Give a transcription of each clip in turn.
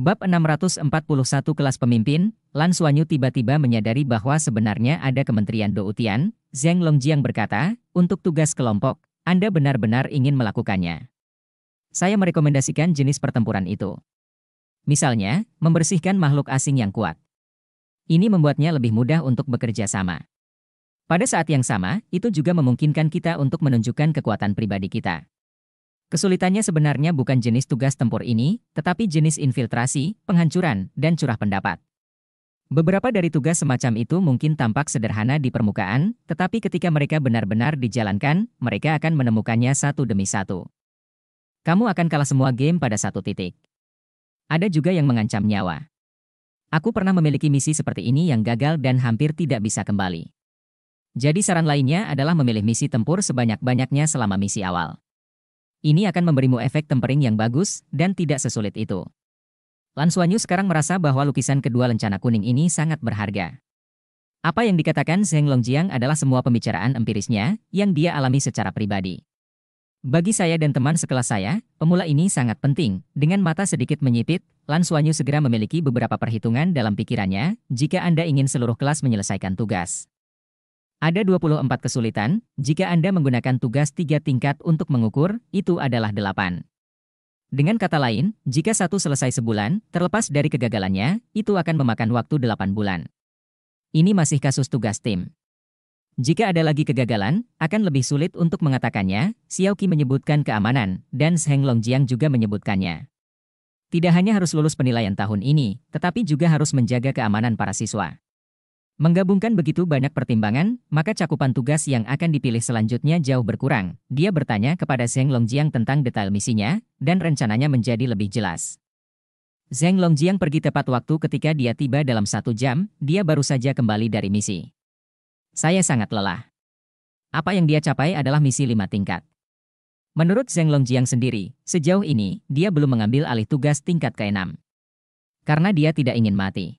Bab 641 kelas pemimpin, Lan Suanyu tiba-tiba menyadari bahwa sebenarnya ada kementerian Doutian, Zheng Longjiang berkata, untuk tugas kelompok, Anda benar-benar ingin melakukannya. Saya merekomendasikan jenis pertempuran itu. Misalnya, membersihkan makhluk asing yang kuat. Ini membuatnya lebih mudah untuk bekerja sama. Pada saat yang sama, itu juga memungkinkan kita untuk menunjukkan kekuatan pribadi kita. Kesulitannya sebenarnya bukan jenis tugas tempur ini, tetapi jenis infiltrasi, penghancuran, dan curah pendapat. Beberapa dari tugas semacam itu mungkin tampak sederhana di permukaan, tetapi ketika mereka benar-benar dijalankan, mereka akan menemukannya satu demi satu. Kamu akan kalah semua game pada satu titik. Ada juga yang mengancam nyawa. Aku pernah memiliki misi seperti ini yang gagal dan hampir tidak bisa kembali. Jadi saran lainnya adalah memilih misi tempur sebanyak-banyaknya selama misi awal. Ini akan memberimu efek tempering yang bagus dan tidak sesulit itu. Lan Suanyu sekarang merasa bahwa lukisan kedua lencana kuning ini sangat berharga. Apa yang dikatakan Zheng Longjiang adalah semua pembicaraan empirisnya yang dia alami secara pribadi. Bagi saya dan teman sekelas saya, pemula ini sangat penting. Dengan mata sedikit menyipit, Lan Suanyu segera memiliki beberapa perhitungan dalam pikirannya jika Anda ingin seluruh kelas menyelesaikan tugas. Ada 24 kesulitan, jika Anda menggunakan tugas tiga tingkat untuk mengukur, itu adalah 8. Dengan kata lain, jika satu selesai sebulan, terlepas dari kegagalannya, itu akan memakan waktu 8 bulan. Ini masih kasus tugas tim. Jika ada lagi kegagalan, akan lebih sulit untuk mengatakannya, Xiao Qi menyebutkan keamanan, dan Sheng Longjiang juga menyebutkannya. Tidak hanya harus lulus penilaian tahun ini, tetapi juga harus menjaga keamanan para siswa. Menggabungkan begitu banyak pertimbangan, maka cakupan tugas yang akan dipilih selanjutnya jauh berkurang. Dia bertanya kepada Zheng Longjiang tentang detail misinya, dan rencananya menjadi lebih jelas. Zheng Longjiang pergi tepat waktu ketika dia tiba dalam satu jam, dia baru saja kembali dari misi. Saya sangat lelah. Apa yang dia capai adalah misi lima tingkat. Menurut Zheng Longjiang sendiri, sejauh ini, dia belum mengambil alih tugas tingkat keenam. Karena dia tidak ingin mati.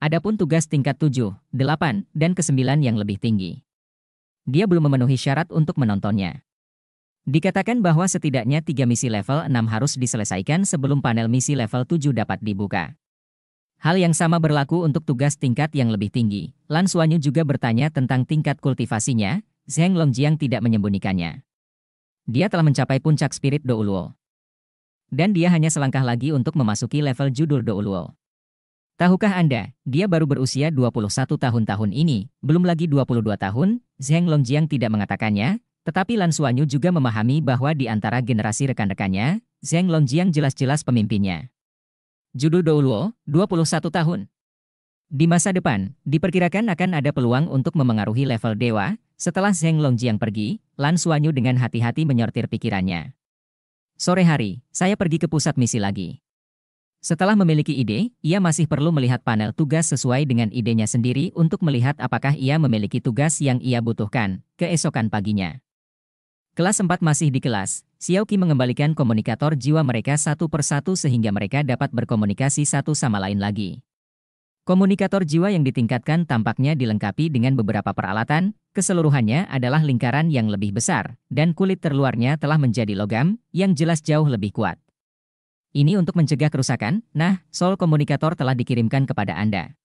Adapun tugas tingkat 7, 8, dan ke-9 yang lebih tinggi. Dia belum memenuhi syarat untuk menontonnya. Dikatakan bahwa setidaknya tiga misi level 6 harus diselesaikan sebelum panel misi level 7 dapat dibuka. Hal yang sama berlaku untuk tugas tingkat yang lebih tinggi. Lan Suanyu juga bertanya tentang tingkat kultivasinya, Zheng Longjiang tidak menyembunyikannya. Dia telah mencapai puncak spirit Douluo. Dan dia hanya selangkah lagi untuk memasuki level judul Douluo. Tahukah Anda, dia baru berusia 21 tahun tahun ini, belum lagi 22 tahun, Zheng Longjiang tidak mengatakannya, tetapi Lan Suanyu juga memahami bahwa di antara generasi rekan-rekannya, Zheng Longjiang jelas-jelas pemimpinnya. Judul Douluo, 21 tahun. Di masa depan, diperkirakan akan ada peluang untuk memengaruhi level dewa, setelah Zheng Longjiang pergi, Lan Suanyu dengan hati-hati menyortir pikirannya. Sore hari, saya pergi ke pusat misi lagi. Setelah memiliki ide, ia masih perlu melihat panel tugas sesuai dengan idenya sendiri untuk melihat apakah ia memiliki tugas yang ia butuhkan keesokan paginya. Kelas 4 masih di kelas, Xiaoqi mengembalikan komunikator jiwa mereka satu persatu sehingga mereka dapat berkomunikasi satu sama lain lagi. Komunikator jiwa yang ditingkatkan tampaknya dilengkapi dengan beberapa peralatan, keseluruhannya adalah lingkaran yang lebih besar, dan kulit terluarnya telah menjadi logam, yang jelas jauh lebih kuat. Ini untuk mencegah kerusakan, nah, sol komunikator telah dikirimkan kepada Anda.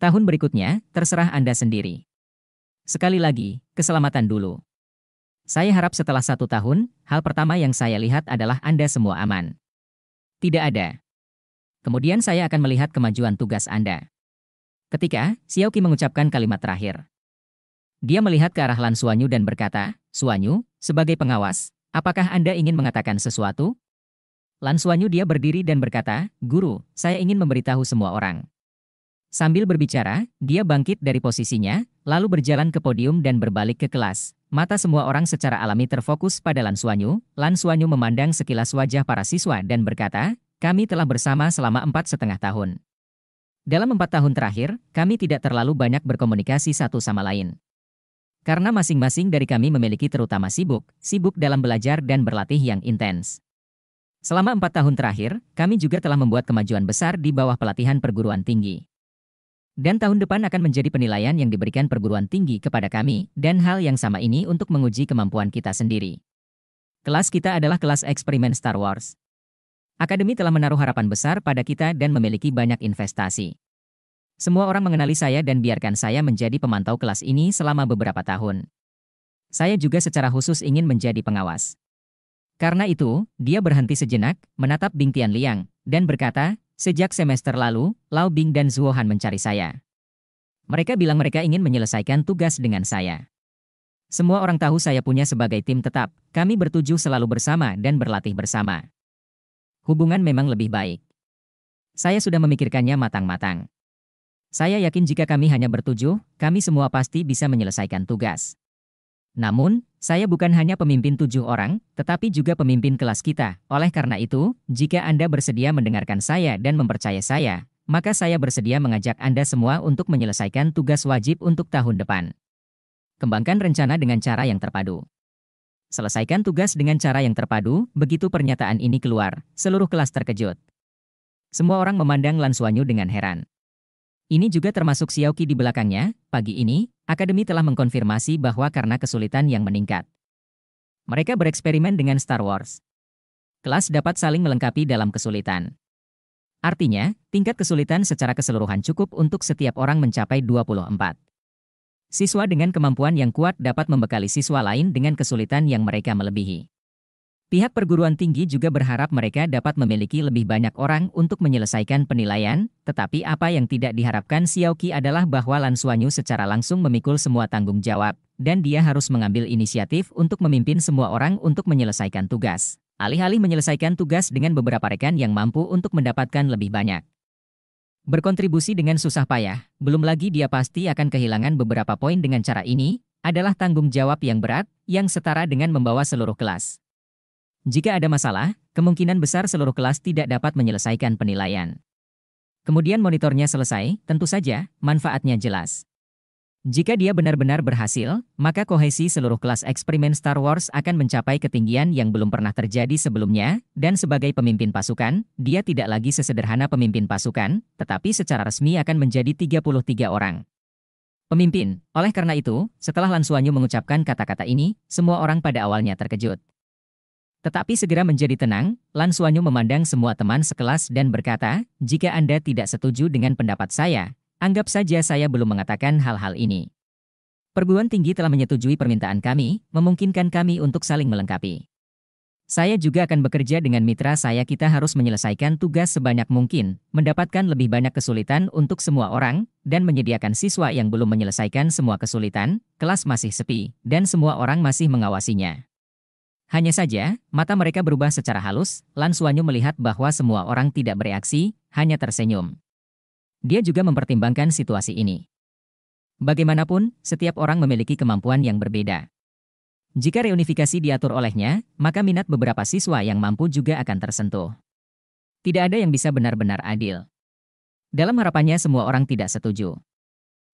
Tahun berikutnya, terserah Anda sendiri. Sekali lagi, keselamatan dulu. Saya harap setelah satu tahun, hal pertama yang saya lihat adalah Anda semua aman. Tidak ada. Kemudian saya akan melihat kemajuan tugas Anda. Ketika, Xiaoqi mengucapkan kalimat terakhir. Dia melihat ke arah Lan Suanyu dan berkata, Suanyu, sebagai pengawas, apakah Anda ingin mengatakan sesuatu? Lansuanyu dia berdiri dan berkata, Guru, saya ingin memberitahu semua orang. Sambil berbicara, dia bangkit dari posisinya, lalu berjalan ke podium dan berbalik ke kelas. Mata semua orang secara alami terfokus pada Lansuanyu. Lansuanyu memandang sekilas wajah para siswa dan berkata, kami telah bersama selama empat setengah tahun. Dalam empat tahun terakhir, kami tidak terlalu banyak berkomunikasi satu sama lain. Karena masing-masing dari kami memiliki terutama sibuk, sibuk dalam belajar dan berlatih yang intens. Selama empat tahun terakhir, kami juga telah membuat kemajuan besar di bawah pelatihan perguruan tinggi. Dan tahun depan akan menjadi penilaian yang diberikan perguruan tinggi kepada kami, dan hal yang sama ini untuk menguji kemampuan kita sendiri. Kelas kita adalah kelas eksperimen Star Wars. Akademi telah menaruh harapan besar pada kita dan memiliki banyak investasi. Semua orang mengenali saya dan biarkan saya menjadi pemantau kelas ini selama beberapa tahun. Saya juga secara khusus ingin menjadi pengawas. Karena itu, dia berhenti sejenak, menatap Bing Tian Liang, dan berkata, sejak semester lalu, Lao Bing dan Zuo Han mencari saya. Mereka bilang mereka ingin menyelesaikan tugas dengan saya. Semua orang tahu saya punya sebagai tim tetap, kami bertujuh selalu bersama dan berlatih bersama. Hubungan memang lebih baik. Saya sudah memikirkannya matang-matang. Saya yakin jika kami hanya bertujuh, kami semua pasti bisa menyelesaikan tugas. Namun, saya bukan hanya pemimpin tujuh orang, tetapi juga pemimpin kelas kita. Oleh karena itu, jika Anda bersedia mendengarkan saya dan mempercaya saya, maka saya bersedia mengajak Anda semua untuk menyelesaikan tugas wajib untuk tahun depan. Kembangkan rencana dengan cara yang terpadu. Selesaikan tugas dengan cara yang terpadu, begitu pernyataan ini keluar, seluruh kelas terkejut. Semua orang memandang Lan Suanyu dengan heran. Ini juga termasuk Xiaoqi di belakangnya, pagi ini, Akademi telah mengkonfirmasi bahwa karena kesulitan yang meningkat, mereka bereksperimen dengan Star Wars. Kelas dapat saling melengkapi dalam kesulitan. Artinya, tingkat kesulitan secara keseluruhan cukup untuk setiap orang mencapai 24. Siswa dengan kemampuan yang kuat dapat membekali siswa lain dengan kesulitan yang mereka melebihi. Pihak perguruan tinggi juga berharap mereka dapat memiliki lebih banyak orang untuk menyelesaikan penilaian, tetapi apa yang tidak diharapkan Xiaoqi adalah bahwa Lan Suanyu secara langsung memikul semua tanggung jawab, dan dia harus mengambil inisiatif untuk memimpin semua orang untuk menyelesaikan tugas. Alih-alih menyelesaikan tugas dengan beberapa rekan yang mampu untuk mendapatkan lebih banyak. Berkontribusi dengan susah payah, belum lagi dia pasti akan kehilangan beberapa poin dengan cara ini, adalah tanggung jawab yang berat, yang setara dengan membawa seluruh kelas. Jika ada masalah, kemungkinan besar seluruh kelas tidak dapat menyelesaikan penilaian. Kemudian monitornya selesai, tentu saja, manfaatnya jelas. Jika dia benar-benar berhasil, maka kohesi seluruh kelas eksperimen Star Wars akan mencapai ketinggian yang belum pernah terjadi sebelumnya, dan sebagai pemimpin pasukan, dia tidak lagi sesederhana pemimpin pasukan, tetapi secara resmi akan menjadi 33 orang. Pemimpin, oleh karena itu, setelah Lansuanyu mengucapkan kata-kata ini, semua orang pada awalnya terkejut. Tetapi segera menjadi tenang, Lan Suanyu memandang semua teman sekelas dan berkata, jika Anda tidak setuju dengan pendapat saya, anggap saja saya belum mengatakan hal-hal ini. Perguruan tinggi telah menyetujui permintaan kami, memungkinkan kami untuk saling melengkapi. Saya juga akan bekerja dengan mitra saya kita harus menyelesaikan tugas sebanyak mungkin, mendapatkan lebih banyak kesulitan untuk semua orang, dan menyediakan siswa yang belum menyelesaikan semua kesulitan, kelas masih sepi, dan semua orang masih mengawasinya. Hanya saja, mata mereka berubah secara halus, Lan Suanyu melihat bahwa semua orang tidak bereaksi, hanya tersenyum. Dia juga mempertimbangkan situasi ini. Bagaimanapun, setiap orang memiliki kemampuan yang berbeda. Jika reunifikasi diatur olehnya, maka minat beberapa siswa yang mampu juga akan tersentuh. Tidak ada yang bisa benar-benar adil. Dalam harapannya semua orang tidak setuju.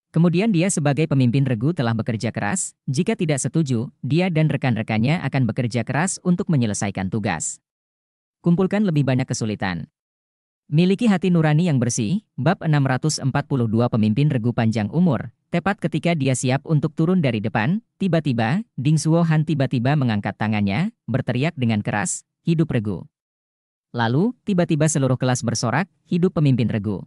Kemudian dia sebagai pemimpin regu telah bekerja keras, jika tidak setuju, dia dan rekan-rekannya akan bekerja keras untuk menyelesaikan tugas. Kumpulkan lebih banyak kesulitan. Miliki hati nurani yang bersih, bab 642 pemimpin regu panjang umur, tepat ketika dia siap untuk turun dari depan, tiba-tiba, Ding Suo Han tiba-tiba mengangkat tangannya, berteriak dengan keras, hidup regu. Lalu, tiba-tiba seluruh kelas bersorak, hidup pemimpin regu.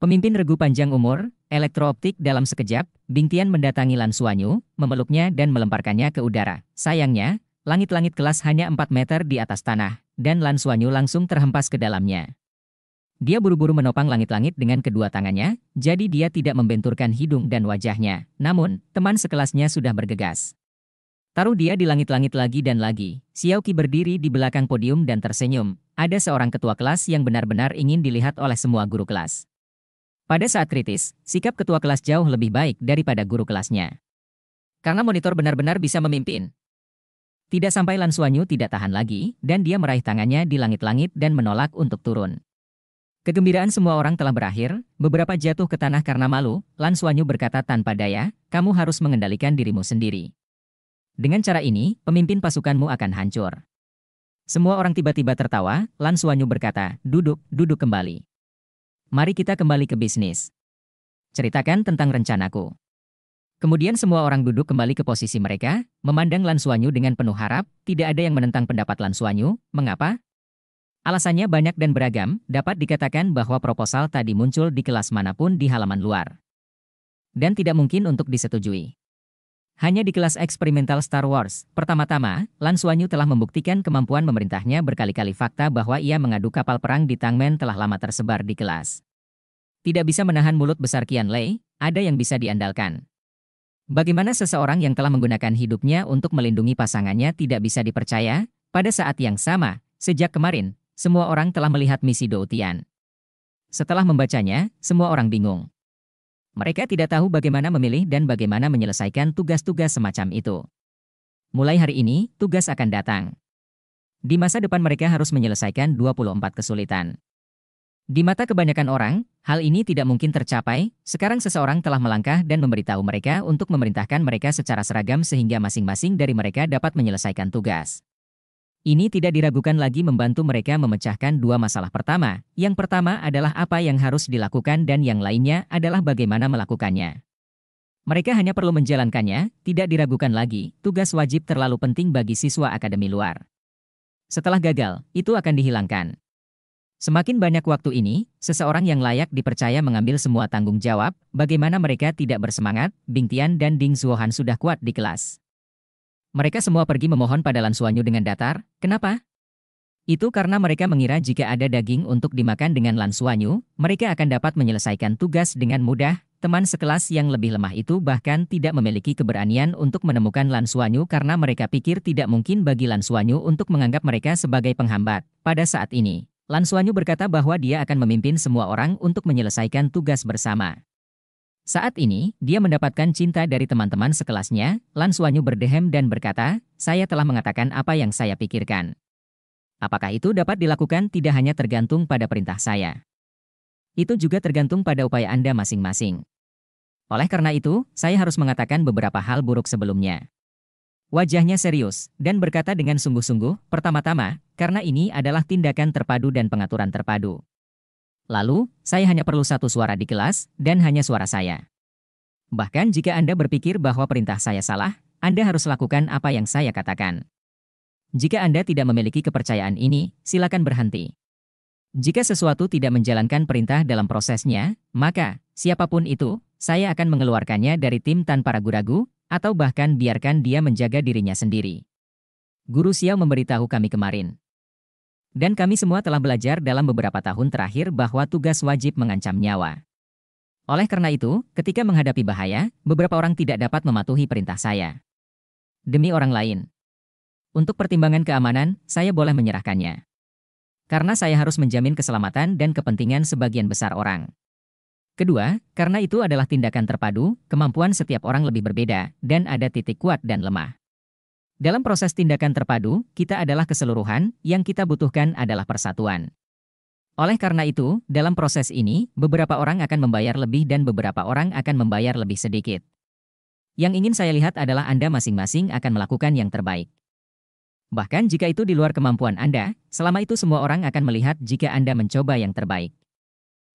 Pemimpin regu panjang umur, Elektrooptik dalam sekejap, Bingtian mendatangi Lan Suanyu, memeluknya dan melemparkannya ke udara. Sayangnya, langit-langit kelas hanya 4 meter di atas tanah, dan Lan Suanyu langsung terhempas ke dalamnya. Dia buru-buru menopang langit-langit dengan kedua tangannya, jadi dia tidak membenturkan hidung dan wajahnya. Namun, teman sekelasnya sudah bergegas. Taruh dia di langit-langit lagi dan lagi. Xiaoqi berdiri di belakang podium dan tersenyum. Ada seorang ketua kelas yang benar-benar ingin dilihat oleh semua guru kelas. Pada saat kritis, sikap ketua kelas jauh lebih baik daripada guru kelasnya. Karena monitor benar-benar bisa memimpin. Tidak sampai Lan Suanyu tidak tahan lagi, dan dia meraih tangannya di langit-langit dan menolak untuk turun. Kegembiraan semua orang telah berakhir, beberapa jatuh ke tanah karena malu, Lan Suanyu berkata tanpa daya, kamu harus mengendalikan dirimu sendiri. Dengan cara ini, pemimpin pasukanmu akan hancur. Semua orang tiba-tiba tertawa, Lan Suanyu berkata, duduk, duduk kembali mari kita kembali ke bisnis. Ceritakan tentang rencanaku. Kemudian semua orang duduk kembali ke posisi mereka, memandang Lansuanyu dengan penuh harap, tidak ada yang menentang pendapat Lansuanyu, mengapa? Alasannya banyak dan beragam, dapat dikatakan bahwa proposal tadi muncul di kelas manapun di halaman luar. Dan tidak mungkin untuk disetujui. Hanya di kelas eksperimental Star Wars, pertama-tama, Lan Suanyu telah membuktikan kemampuan memerintahnya berkali-kali fakta bahwa ia mengadu kapal perang di Tangmen telah lama tersebar di kelas. Tidak bisa menahan mulut besar Kian Lei, ada yang bisa diandalkan. Bagaimana seseorang yang telah menggunakan hidupnya untuk melindungi pasangannya tidak bisa dipercaya? Pada saat yang sama, sejak kemarin, semua orang telah melihat misi Doutian. Setelah membacanya, semua orang bingung. Mereka tidak tahu bagaimana memilih dan bagaimana menyelesaikan tugas-tugas semacam itu. Mulai hari ini, tugas akan datang. Di masa depan mereka harus menyelesaikan 24 kesulitan. Di mata kebanyakan orang, hal ini tidak mungkin tercapai. Sekarang seseorang telah melangkah dan memberitahu mereka untuk memerintahkan mereka secara seragam sehingga masing-masing dari mereka dapat menyelesaikan tugas. Ini tidak diragukan lagi membantu mereka memecahkan dua masalah pertama. Yang pertama adalah apa yang harus dilakukan dan yang lainnya adalah bagaimana melakukannya. Mereka hanya perlu menjalankannya, tidak diragukan lagi, tugas wajib terlalu penting bagi siswa akademi luar. Setelah gagal, itu akan dihilangkan. Semakin banyak waktu ini, seseorang yang layak dipercaya mengambil semua tanggung jawab, bagaimana mereka tidak bersemangat, Bing Tian dan Ding Zuohan sudah kuat di kelas. Mereka semua pergi memohon pada Lansuanyu dengan datar, kenapa? Itu karena mereka mengira jika ada daging untuk dimakan dengan Lansuanyu, mereka akan dapat menyelesaikan tugas dengan mudah, teman sekelas yang lebih lemah itu bahkan tidak memiliki keberanian untuk menemukan Lansuanyu karena mereka pikir tidak mungkin bagi Lansuanyu untuk menganggap mereka sebagai penghambat. Pada saat ini, Lansuanyu berkata bahwa dia akan memimpin semua orang untuk menyelesaikan tugas bersama. Saat ini, dia mendapatkan cinta dari teman-teman sekelasnya, Lan Suanyu berdehem dan berkata, saya telah mengatakan apa yang saya pikirkan. Apakah itu dapat dilakukan tidak hanya tergantung pada perintah saya. Itu juga tergantung pada upaya Anda masing-masing. Oleh karena itu, saya harus mengatakan beberapa hal buruk sebelumnya. Wajahnya serius, dan berkata dengan sungguh-sungguh, pertama-tama, karena ini adalah tindakan terpadu dan pengaturan terpadu. Lalu, saya hanya perlu satu suara di kelas, dan hanya suara saya. Bahkan jika Anda berpikir bahwa perintah saya salah, Anda harus lakukan apa yang saya katakan. Jika Anda tidak memiliki kepercayaan ini, silakan berhenti. Jika sesuatu tidak menjalankan perintah dalam prosesnya, maka, siapapun itu, saya akan mengeluarkannya dari tim tanpa ragu-ragu, atau bahkan biarkan dia menjaga dirinya sendiri. Guru Xiao memberitahu kami kemarin. Dan kami semua telah belajar dalam beberapa tahun terakhir bahwa tugas wajib mengancam nyawa. Oleh karena itu, ketika menghadapi bahaya, beberapa orang tidak dapat mematuhi perintah saya. Demi orang lain. Untuk pertimbangan keamanan, saya boleh menyerahkannya. Karena saya harus menjamin keselamatan dan kepentingan sebagian besar orang. Kedua, karena itu adalah tindakan terpadu, kemampuan setiap orang lebih berbeda, dan ada titik kuat dan lemah. Dalam proses tindakan terpadu, kita adalah keseluruhan, yang kita butuhkan adalah persatuan. Oleh karena itu, dalam proses ini, beberapa orang akan membayar lebih dan beberapa orang akan membayar lebih sedikit. Yang ingin saya lihat adalah Anda masing-masing akan melakukan yang terbaik. Bahkan jika itu di luar kemampuan Anda, selama itu semua orang akan melihat jika Anda mencoba yang terbaik.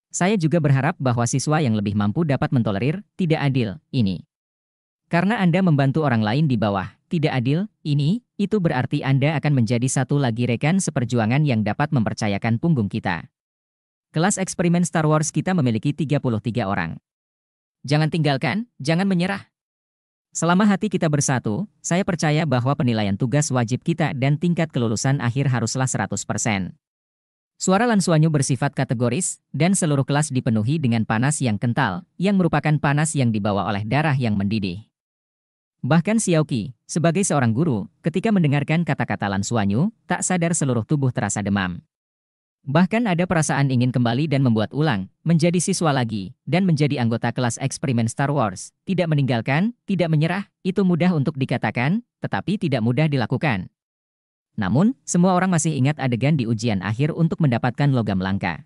Saya juga berharap bahwa siswa yang lebih mampu dapat mentolerir tidak adil ini. Karena Anda membantu orang lain di bawah, tidak adil, ini, itu berarti Anda akan menjadi satu lagi rekan seperjuangan yang dapat mempercayakan punggung kita. Kelas eksperimen Star Wars kita memiliki 33 orang. Jangan tinggalkan, jangan menyerah. Selama hati kita bersatu, saya percaya bahwa penilaian tugas wajib kita dan tingkat kelulusan akhir haruslah 100%. Suara Lansuanyu bersifat kategoris, dan seluruh kelas dipenuhi dengan panas yang kental, yang merupakan panas yang dibawa oleh darah yang mendidih. Bahkan Xiaoqi, sebagai seorang guru, ketika mendengarkan kata-kata Lan Suanyu, tak sadar seluruh tubuh terasa demam. Bahkan ada perasaan ingin kembali dan membuat ulang, menjadi siswa lagi, dan menjadi anggota kelas eksperimen Star Wars. Tidak meninggalkan, tidak menyerah, itu mudah untuk dikatakan, tetapi tidak mudah dilakukan. Namun, semua orang masih ingat adegan di ujian akhir untuk mendapatkan logam langka.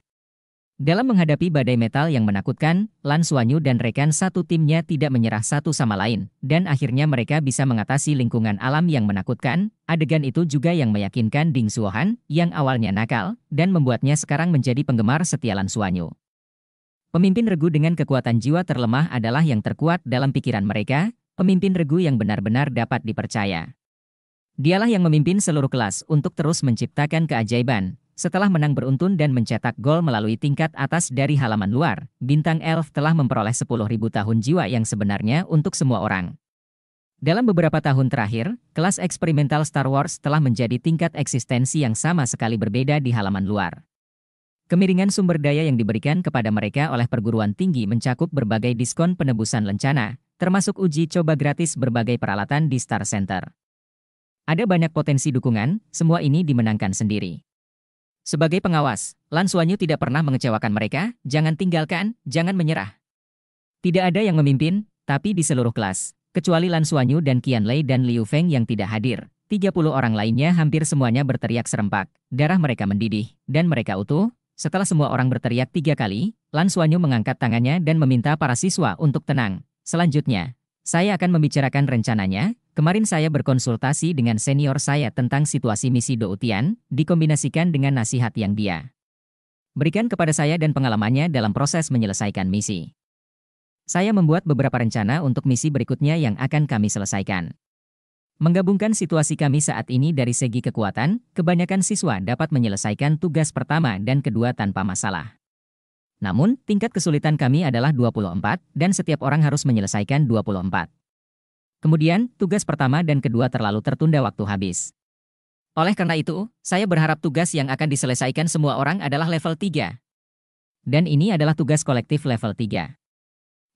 Dalam menghadapi badai metal yang menakutkan, Lan Suanyu dan rekan satu timnya tidak menyerah satu sama lain, dan akhirnya mereka bisa mengatasi lingkungan alam yang menakutkan. Adegan itu juga yang meyakinkan Ding Suohan, yang awalnya nakal, dan membuatnya sekarang menjadi penggemar setia Lan Suanyu. Pemimpin regu dengan kekuatan jiwa terlemah adalah yang terkuat dalam pikiran mereka, pemimpin regu yang benar-benar dapat dipercaya. Dialah yang memimpin seluruh kelas untuk terus menciptakan keajaiban, setelah menang beruntun dan mencetak gol melalui tingkat atas dari halaman luar, bintang elf telah memperoleh 10.000 tahun jiwa yang sebenarnya untuk semua orang. Dalam beberapa tahun terakhir, kelas eksperimental Star Wars telah menjadi tingkat eksistensi yang sama sekali berbeda di halaman luar. Kemiringan sumber daya yang diberikan kepada mereka oleh perguruan tinggi mencakup berbagai diskon penebusan lencana, termasuk uji coba gratis berbagai peralatan di Star Center. Ada banyak potensi dukungan, semua ini dimenangkan sendiri. Sebagai pengawas, Lan Suanyu tidak pernah mengecewakan mereka, jangan tinggalkan, jangan menyerah. Tidak ada yang memimpin, tapi di seluruh kelas, kecuali Lan Suanyu dan Qian Lei dan Liu Feng yang tidak hadir. 30 orang lainnya hampir semuanya berteriak serempak, darah mereka mendidih, dan mereka utuh. Setelah semua orang berteriak tiga kali, Lan Suanyu mengangkat tangannya dan meminta para siswa untuk tenang. Selanjutnya, saya akan membicarakan rencananya, Kemarin saya berkonsultasi dengan senior saya tentang situasi misi Doutian, dikombinasikan dengan nasihat yang dia berikan kepada saya dan pengalamannya dalam proses menyelesaikan misi. Saya membuat beberapa rencana untuk misi berikutnya yang akan kami selesaikan. Menggabungkan situasi kami saat ini dari segi kekuatan, kebanyakan siswa dapat menyelesaikan tugas pertama dan kedua tanpa masalah. Namun, tingkat kesulitan kami adalah 24, dan setiap orang harus menyelesaikan 24. Kemudian, tugas pertama dan kedua terlalu tertunda waktu habis. Oleh karena itu, saya berharap tugas yang akan diselesaikan semua orang adalah level 3. Dan ini adalah tugas kolektif level 3.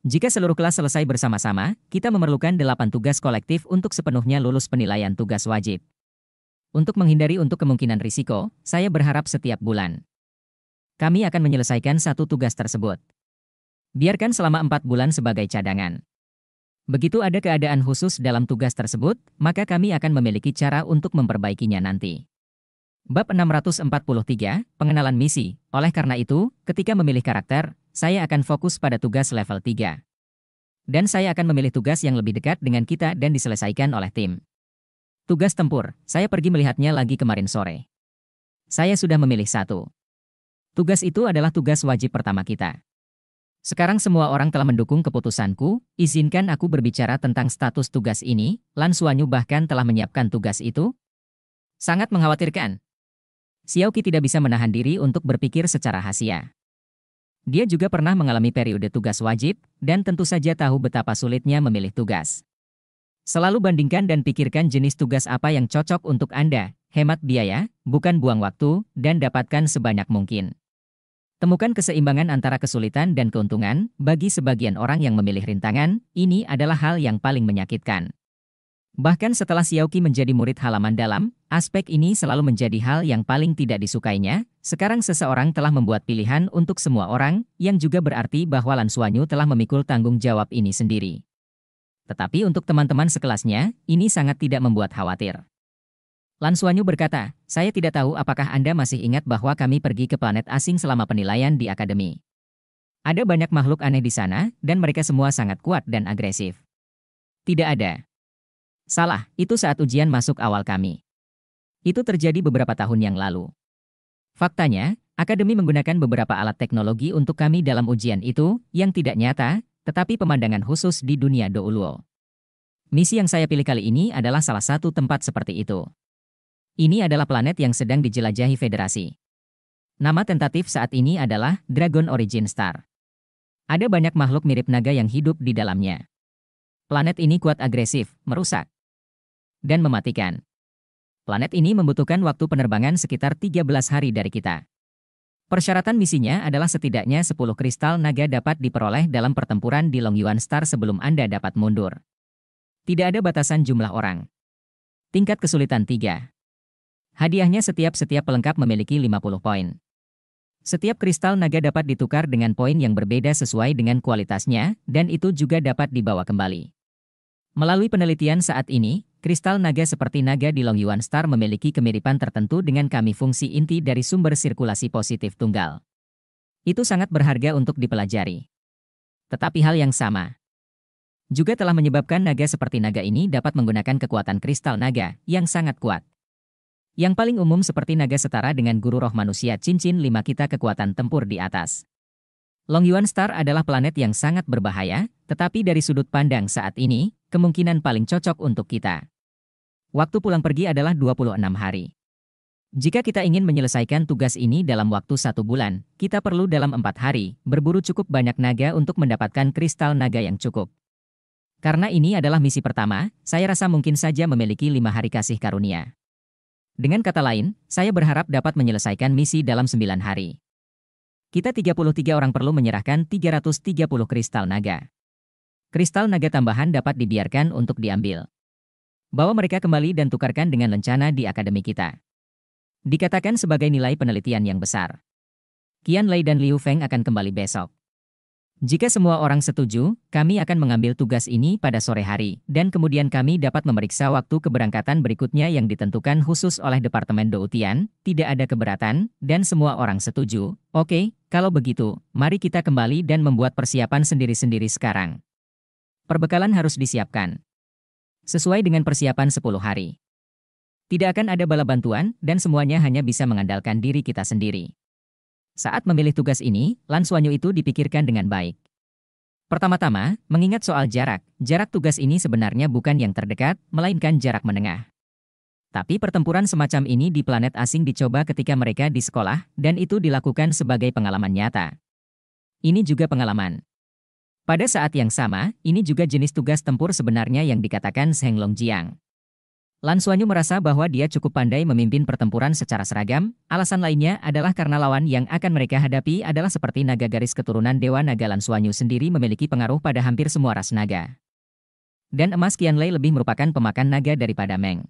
Jika seluruh kelas selesai bersama-sama, kita memerlukan 8 tugas kolektif untuk sepenuhnya lulus penilaian tugas wajib. Untuk menghindari untuk kemungkinan risiko, saya berharap setiap bulan. Kami akan menyelesaikan satu tugas tersebut. Biarkan selama 4 bulan sebagai cadangan. Begitu ada keadaan khusus dalam tugas tersebut, maka kami akan memiliki cara untuk memperbaikinya nanti. Bab 643, Pengenalan Misi. Oleh karena itu, ketika memilih karakter, saya akan fokus pada tugas level 3. Dan saya akan memilih tugas yang lebih dekat dengan kita dan diselesaikan oleh tim. Tugas tempur, saya pergi melihatnya lagi kemarin sore. Saya sudah memilih satu. Tugas itu adalah tugas wajib pertama kita. Sekarang semua orang telah mendukung keputusanku, izinkan aku berbicara tentang status tugas ini, Lan Suanyu bahkan telah menyiapkan tugas itu. Sangat mengkhawatirkan. Xiao Qi tidak bisa menahan diri untuk berpikir secara rahasia. Dia juga pernah mengalami periode tugas wajib, dan tentu saja tahu betapa sulitnya memilih tugas. Selalu bandingkan dan pikirkan jenis tugas apa yang cocok untuk Anda, hemat biaya, bukan buang waktu, dan dapatkan sebanyak mungkin. Temukan keseimbangan antara kesulitan dan keuntungan, bagi sebagian orang yang memilih rintangan, ini adalah hal yang paling menyakitkan. Bahkan setelah Xiaoqi menjadi murid halaman dalam, aspek ini selalu menjadi hal yang paling tidak disukainya, sekarang seseorang telah membuat pilihan untuk semua orang, yang juga berarti bahwa Lan Suanyu telah memikul tanggung jawab ini sendiri. Tetapi untuk teman-teman sekelasnya, ini sangat tidak membuat khawatir. Lan Suanyu berkata, saya tidak tahu apakah Anda masih ingat bahwa kami pergi ke planet asing selama penilaian di akademi. Ada banyak makhluk aneh di sana, dan mereka semua sangat kuat dan agresif. Tidak ada. Salah, itu saat ujian masuk awal kami. Itu terjadi beberapa tahun yang lalu. Faktanya, akademi menggunakan beberapa alat teknologi untuk kami dalam ujian itu, yang tidak nyata, tetapi pemandangan khusus di dunia Douluo. Misi yang saya pilih kali ini adalah salah satu tempat seperti itu. Ini adalah planet yang sedang dijelajahi Federasi. Nama tentatif saat ini adalah Dragon Origin Star. Ada banyak makhluk mirip naga yang hidup di dalamnya. Planet ini kuat agresif, merusak, dan mematikan. Planet ini membutuhkan waktu penerbangan sekitar 13 hari dari kita. Persyaratan misinya adalah setidaknya 10 kristal naga dapat diperoleh dalam pertempuran di Long Yuan Star sebelum Anda dapat mundur. Tidak ada batasan jumlah orang. Tingkat kesulitan 3. Hadiahnya setiap-setiap pelengkap memiliki 50 poin. Setiap kristal naga dapat ditukar dengan poin yang berbeda sesuai dengan kualitasnya, dan itu juga dapat dibawa kembali. Melalui penelitian saat ini, kristal naga seperti naga di Long Yuan Star memiliki kemiripan tertentu dengan kami fungsi inti dari sumber sirkulasi positif tunggal. Itu sangat berharga untuk dipelajari. Tetapi hal yang sama juga telah menyebabkan naga seperti naga ini dapat menggunakan kekuatan kristal naga yang sangat kuat. Yang paling umum seperti naga setara dengan guru roh manusia cincin lima kita kekuatan tempur di atas. Long Yuan Star adalah planet yang sangat berbahaya, tetapi dari sudut pandang saat ini, kemungkinan paling cocok untuk kita. Waktu pulang pergi adalah 26 hari. Jika kita ingin menyelesaikan tugas ini dalam waktu satu bulan, kita perlu dalam empat hari berburu cukup banyak naga untuk mendapatkan kristal naga yang cukup. Karena ini adalah misi pertama, saya rasa mungkin saja memiliki lima hari kasih karunia. Dengan kata lain, saya berharap dapat menyelesaikan misi dalam sembilan hari. Kita 33 orang perlu menyerahkan 330 kristal naga. Kristal naga tambahan dapat dibiarkan untuk diambil. Bawa mereka kembali dan tukarkan dengan lencana di akademi kita. Dikatakan sebagai nilai penelitian yang besar. Qian Lei dan Liu Feng akan kembali besok. Jika semua orang setuju, kami akan mengambil tugas ini pada sore hari, dan kemudian kami dapat memeriksa waktu keberangkatan berikutnya yang ditentukan khusus oleh Departemen Doutian, tidak ada keberatan, dan semua orang setuju. Oke, kalau begitu, mari kita kembali dan membuat persiapan sendiri-sendiri sekarang. Perbekalan harus disiapkan. Sesuai dengan persiapan 10 hari. Tidak akan ada bala bantuan, dan semuanya hanya bisa mengandalkan diri kita sendiri. Saat memilih tugas ini, Lan Suanyu itu dipikirkan dengan baik. Pertama-tama, mengingat soal jarak, jarak tugas ini sebenarnya bukan yang terdekat, melainkan jarak menengah. Tapi pertempuran semacam ini di planet asing dicoba ketika mereka di sekolah, dan itu dilakukan sebagai pengalaman nyata. Ini juga pengalaman. Pada saat yang sama, ini juga jenis tugas tempur sebenarnya yang dikatakan Long Jiang. Lan Suanyu merasa bahwa dia cukup pandai memimpin pertempuran secara seragam, alasan lainnya adalah karena lawan yang akan mereka hadapi adalah seperti naga garis keturunan Dewa Naga Lan Suanyu sendiri memiliki pengaruh pada hampir semua ras naga. Dan emas Kian Lei lebih merupakan pemakan naga daripada Meng.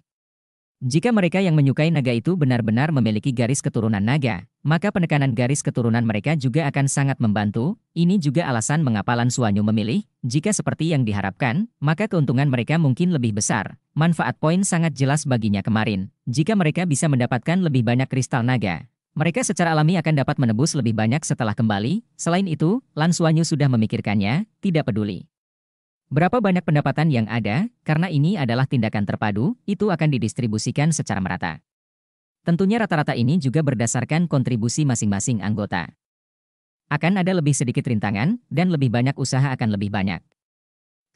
Jika mereka yang menyukai naga itu benar-benar memiliki garis keturunan naga, maka penekanan garis keturunan mereka juga akan sangat membantu. Ini juga alasan mengapa Lan Suanyu memilih, jika seperti yang diharapkan, maka keuntungan mereka mungkin lebih besar. Manfaat poin sangat jelas baginya kemarin, jika mereka bisa mendapatkan lebih banyak kristal naga. Mereka secara alami akan dapat menebus lebih banyak setelah kembali. Selain itu, Lan Suanyu sudah memikirkannya, tidak peduli. Berapa banyak pendapatan yang ada, karena ini adalah tindakan terpadu, itu akan didistribusikan secara merata. Tentunya rata-rata ini juga berdasarkan kontribusi masing-masing anggota. Akan ada lebih sedikit rintangan, dan lebih banyak usaha akan lebih banyak.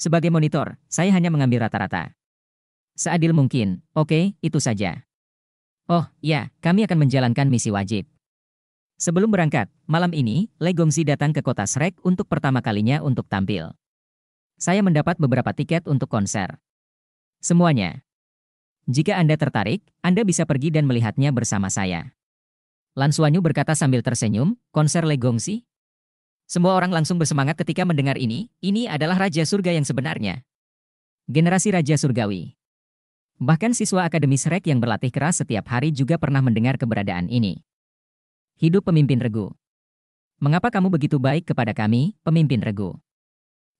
Sebagai monitor, saya hanya mengambil rata-rata. Seadil mungkin, oke, okay, itu saja. Oh, ya, kami akan menjalankan misi wajib. Sebelum berangkat, malam ini, Legongsi datang ke kota Srek untuk pertama kalinya untuk tampil. Saya mendapat beberapa tiket untuk konser. Semuanya. Jika Anda tertarik, Anda bisa pergi dan melihatnya bersama saya. Lan Suanyu berkata sambil tersenyum, konser Legongsi? Semua orang langsung bersemangat ketika mendengar ini, ini adalah Raja Surga yang sebenarnya. Generasi Raja Surgawi. Bahkan siswa akademis Rek yang berlatih keras setiap hari juga pernah mendengar keberadaan ini. Hidup Pemimpin Regu. Mengapa kamu begitu baik kepada kami, Pemimpin Regu?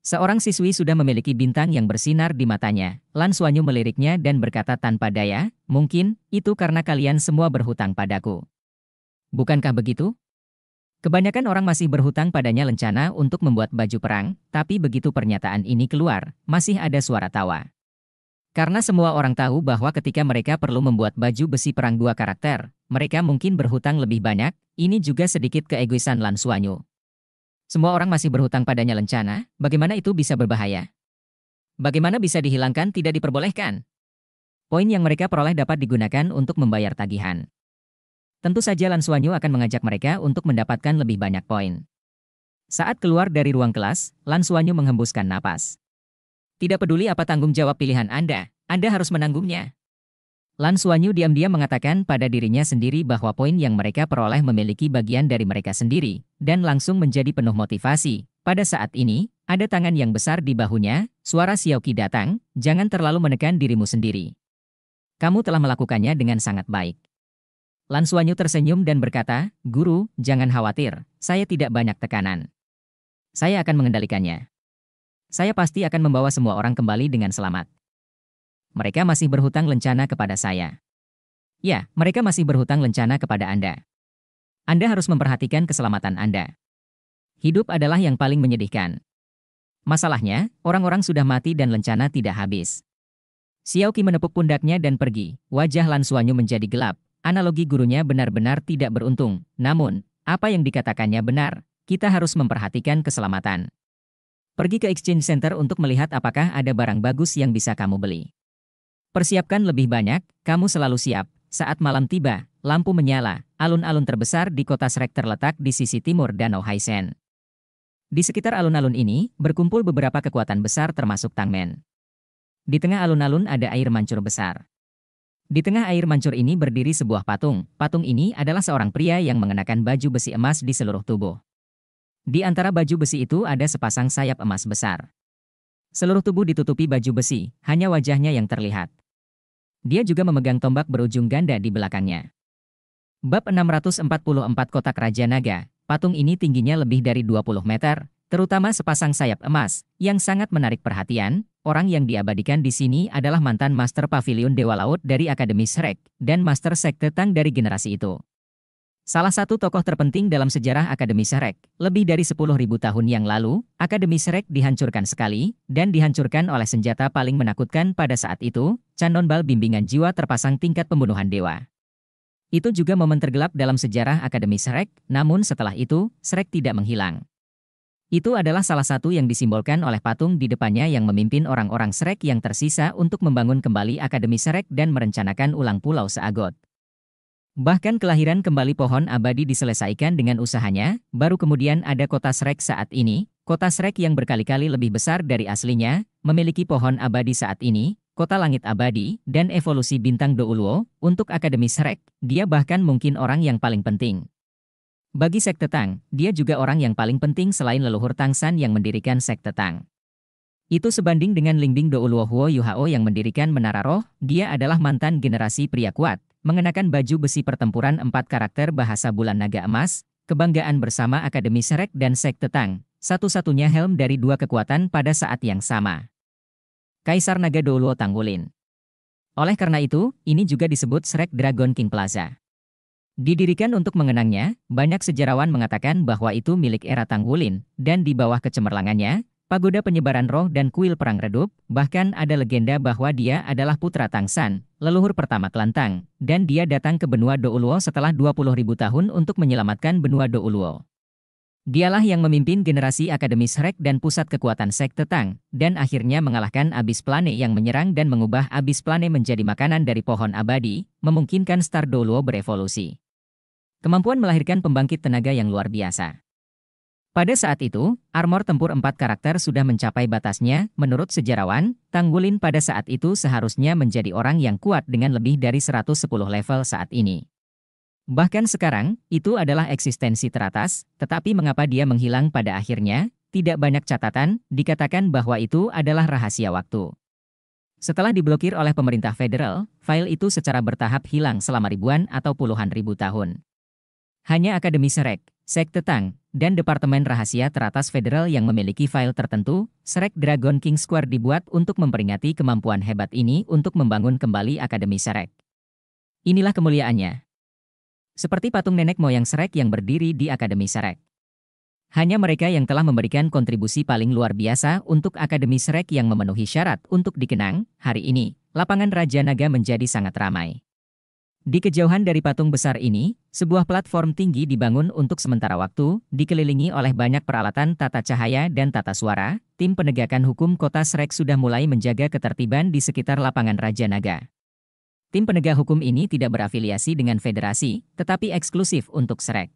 Seorang siswi sudah memiliki bintang yang bersinar di matanya. Lan Suanyu meliriknya dan berkata tanpa daya, mungkin, itu karena kalian semua berhutang padaku. Bukankah begitu? Kebanyakan orang masih berhutang padanya lencana untuk membuat baju perang, tapi begitu pernyataan ini keluar, masih ada suara tawa. Karena semua orang tahu bahwa ketika mereka perlu membuat baju besi perang dua karakter, mereka mungkin berhutang lebih banyak, ini juga sedikit keegoisan Lan Suanyu. Semua orang masih berhutang padanya lencana, bagaimana itu bisa berbahaya? Bagaimana bisa dihilangkan tidak diperbolehkan? Poin yang mereka peroleh dapat digunakan untuk membayar tagihan. Tentu saja Lansuanyu akan mengajak mereka untuk mendapatkan lebih banyak poin. Saat keluar dari ruang kelas, Lansuanyu menghembuskan napas. Tidak peduli apa tanggung jawab pilihan Anda, Anda harus menanggungnya. Lan Suanyu diam-diam mengatakan pada dirinya sendiri bahwa poin yang mereka peroleh memiliki bagian dari mereka sendiri, dan langsung menjadi penuh motivasi. Pada saat ini, ada tangan yang besar di bahunya, suara Xiaoqi datang, jangan terlalu menekan dirimu sendiri. Kamu telah melakukannya dengan sangat baik. Lan Suanyu tersenyum dan berkata, Guru, jangan khawatir, saya tidak banyak tekanan. Saya akan mengendalikannya. Saya pasti akan membawa semua orang kembali dengan selamat mereka masih berhutang lencana kepada saya. Ya, mereka masih berhutang lencana kepada Anda. Anda harus memperhatikan keselamatan Anda. Hidup adalah yang paling menyedihkan. Masalahnya, orang-orang sudah mati dan lencana tidak habis. Xiao Qi menepuk pundaknya dan pergi. Wajah Lan Suanyu menjadi gelap. Analogi gurunya benar-benar tidak beruntung. Namun, apa yang dikatakannya benar. Kita harus memperhatikan keselamatan. Pergi ke exchange center untuk melihat apakah ada barang bagus yang bisa kamu beli. Persiapkan lebih banyak, kamu selalu siap. Saat malam tiba, lampu menyala. Alun-alun terbesar di kota Srek terletak di sisi timur Danau Haisen. Di sekitar alun-alun ini, berkumpul beberapa kekuatan besar termasuk Tangmen. Di tengah alun-alun ada air mancur besar. Di tengah air mancur ini berdiri sebuah patung. Patung ini adalah seorang pria yang mengenakan baju besi emas di seluruh tubuh. Di antara baju besi itu ada sepasang sayap emas besar. Seluruh tubuh ditutupi baju besi, hanya wajahnya yang terlihat. Dia juga memegang tombak berujung ganda di belakangnya. Bab 644 Kotak Raja Naga, patung ini tingginya lebih dari 20 meter, terutama sepasang sayap emas, yang sangat menarik perhatian. Orang yang diabadikan di sini adalah mantan Master Pavilion Dewa Laut dari Akademi Shrek, dan Master Sekte Tang dari generasi itu. Salah satu tokoh terpenting dalam sejarah Akademi Serek, lebih dari 10.000 tahun yang lalu, Akademi Serek dihancurkan sekali, dan dihancurkan oleh senjata paling menakutkan pada saat itu, Cannonball bimbingan jiwa terpasang tingkat pembunuhan dewa. Itu juga momen tergelap dalam sejarah Akademi Serek, namun setelah itu, Serek tidak menghilang. Itu adalah salah satu yang disimbolkan oleh patung di depannya yang memimpin orang-orang Serek yang tersisa untuk membangun kembali Akademi Serek dan merencanakan ulang pulau Seagot. Bahkan kelahiran kembali pohon abadi diselesaikan dengan usahanya, baru kemudian ada kota Srek saat ini, kota Srek yang berkali-kali lebih besar dari aslinya, memiliki pohon abadi saat ini, kota langit abadi, dan evolusi bintang Douluo, untuk Akademi Srek, dia bahkan mungkin orang yang paling penting. Bagi Sekte Tang, dia juga orang yang paling penting selain leluhur Tang San yang mendirikan Sekte Tang. Itu sebanding dengan Lingbing Douluo Huo Yuhao yang mendirikan Menara Roh, dia adalah mantan generasi pria kuat, mengenakan baju besi pertempuran empat karakter bahasa bulan naga emas, kebanggaan bersama Akademi Serek dan Sekte Tang, satu-satunya helm dari dua kekuatan pada saat yang sama. Kaisar Naga Dolo Tanggulin Oleh karena itu, ini juga disebut Serek Dragon King Plaza. Didirikan untuk mengenangnya, banyak sejarawan mengatakan bahwa itu milik era Tanggulin, dan di bawah kecemerlangannya, pagoda penyebaran roh dan kuil perang redup, bahkan ada legenda bahwa dia adalah putra Tang San, leluhur pertama Kelantang, dan dia datang ke benua Douluo setelah 20.000 tahun untuk menyelamatkan benua Douluo. Dialah yang memimpin generasi akademis Rek dan pusat kekuatan Sekte Tang, dan akhirnya mengalahkan Abis Plane yang menyerang dan mengubah Abis Plane menjadi makanan dari pohon abadi, memungkinkan Star Douluo berevolusi. Kemampuan melahirkan pembangkit tenaga yang luar biasa. Pada saat itu, armor tempur empat karakter sudah mencapai batasnya, menurut sejarawan, Tanggulin pada saat itu seharusnya menjadi orang yang kuat dengan lebih dari 110 level saat ini. Bahkan sekarang, itu adalah eksistensi teratas, tetapi mengapa dia menghilang pada akhirnya, tidak banyak catatan, dikatakan bahwa itu adalah rahasia waktu. Setelah diblokir oleh pemerintah federal, file itu secara bertahap hilang selama ribuan atau puluhan ribu tahun. Hanya Akademi Serek, Sekte Tang, dan Departemen Rahasia Teratas Federal yang memiliki file tertentu, Shrek Dragon King Square dibuat untuk memperingati kemampuan hebat ini untuk membangun kembali Akademi Shrek. Inilah kemuliaannya. Seperti patung nenek moyang Shrek yang berdiri di Akademi Shrek. Hanya mereka yang telah memberikan kontribusi paling luar biasa untuk Akademi Shrek yang memenuhi syarat untuk dikenang, hari ini, lapangan Raja Naga menjadi sangat ramai. Di kejauhan dari patung besar ini, sebuah platform tinggi dibangun untuk sementara waktu, dikelilingi oleh banyak peralatan tata cahaya dan tata suara, tim penegakan hukum kota Srek sudah mulai menjaga ketertiban di sekitar lapangan Raja Naga. Tim penegak hukum ini tidak berafiliasi dengan federasi, tetapi eksklusif untuk Srek.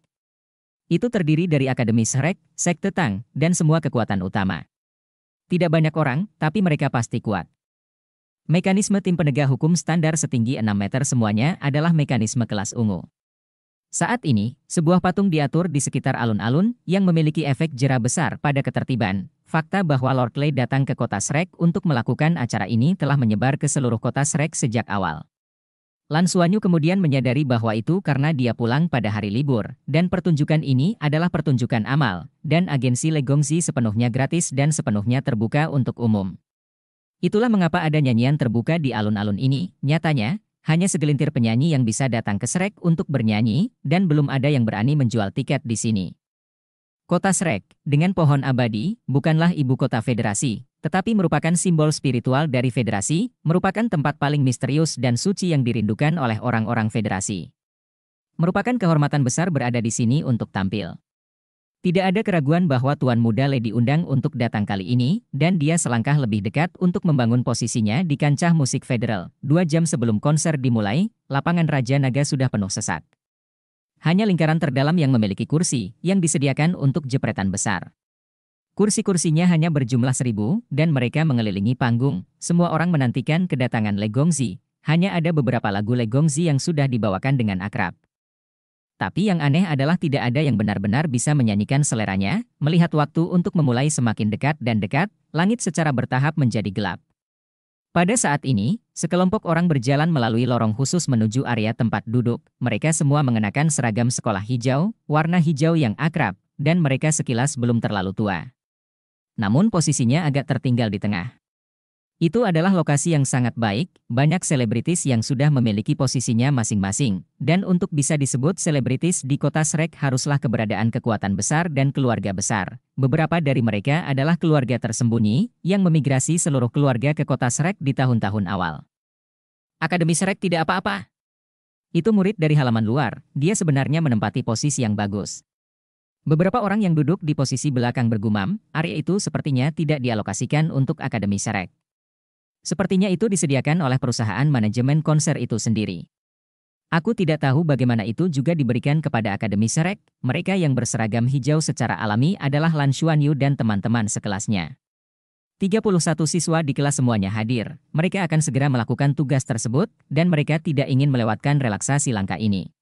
Itu terdiri dari Akademi Srek, Sekte Tang, dan semua kekuatan utama. Tidak banyak orang, tapi mereka pasti kuat. Mekanisme tim penegak hukum standar setinggi 6 meter semuanya adalah mekanisme kelas ungu. Saat ini, sebuah patung diatur di sekitar alun-alun yang memiliki efek jera besar pada ketertiban. Fakta bahwa Lord Clay datang ke kota Shrek untuk melakukan acara ini telah menyebar ke seluruh kota Shrek sejak awal. Lan Suanyu kemudian menyadari bahwa itu karena dia pulang pada hari libur, dan pertunjukan ini adalah pertunjukan amal, dan agensi Legongzi sepenuhnya gratis dan sepenuhnya terbuka untuk umum. Itulah mengapa ada nyanyian terbuka di alun-alun ini. Nyatanya, hanya segelintir penyanyi yang bisa datang ke Srek untuk bernyanyi, dan belum ada yang berani menjual tiket di sini. Kota Srek dengan pohon abadi, bukanlah ibu kota federasi, tetapi merupakan simbol spiritual dari federasi, merupakan tempat paling misterius dan suci yang dirindukan oleh orang-orang federasi. Merupakan kehormatan besar berada di sini untuk tampil. Tidak ada keraguan bahwa Tuan Muda Le diundang untuk datang kali ini, dan dia selangkah lebih dekat untuk membangun posisinya di kancah musik federal. Dua jam sebelum konser dimulai, lapangan Raja Naga sudah penuh sesak. Hanya lingkaran terdalam yang memiliki kursi, yang disediakan untuk jepretan besar. Kursi-kursinya hanya berjumlah seribu, dan mereka mengelilingi panggung. Semua orang menantikan kedatangan Legongzi. Hanya ada beberapa lagu Legongzi yang sudah dibawakan dengan akrab. Tapi yang aneh adalah tidak ada yang benar-benar bisa menyanyikan seleranya, melihat waktu untuk memulai semakin dekat dan dekat, langit secara bertahap menjadi gelap. Pada saat ini, sekelompok orang berjalan melalui lorong khusus menuju area tempat duduk. Mereka semua mengenakan seragam sekolah hijau, warna hijau yang akrab, dan mereka sekilas belum terlalu tua. Namun posisinya agak tertinggal di tengah. Itu adalah lokasi yang sangat baik, banyak selebritis yang sudah memiliki posisinya masing-masing, dan untuk bisa disebut selebritis di kota Srek haruslah keberadaan kekuatan besar dan keluarga besar. Beberapa dari mereka adalah keluarga tersembunyi, yang memigrasi seluruh keluarga ke kota Srek di tahun-tahun awal. Akademi Srek tidak apa-apa. Itu murid dari halaman luar, dia sebenarnya menempati posisi yang bagus. Beberapa orang yang duduk di posisi belakang bergumam, area itu sepertinya tidak dialokasikan untuk Akademi Srek. Sepertinya itu disediakan oleh perusahaan manajemen konser itu sendiri. Aku tidak tahu bagaimana itu juga diberikan kepada Akademi Serek, mereka yang berseragam hijau secara alami adalah Lan Xuan Yu dan teman-teman sekelasnya. 31 siswa di kelas semuanya hadir, mereka akan segera melakukan tugas tersebut, dan mereka tidak ingin melewatkan relaksasi langkah ini.